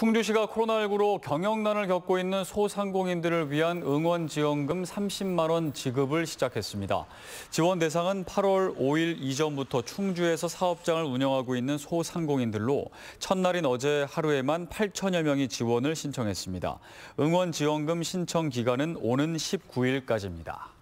충주시가 코로나19로 경영난을 겪고 있는 소상공인들을 위한 응원지원금 30만 원 지급을 시작했습니다. 지원 대상은 8월 5일 이전부터 충주에서 사업장을 운영하고 있는 소상공인들로 첫날인 어제 하루에만 8천여 명이 지원을 신청했습니다. 응원지원금 신청 기간은 오는 19일까지입니다.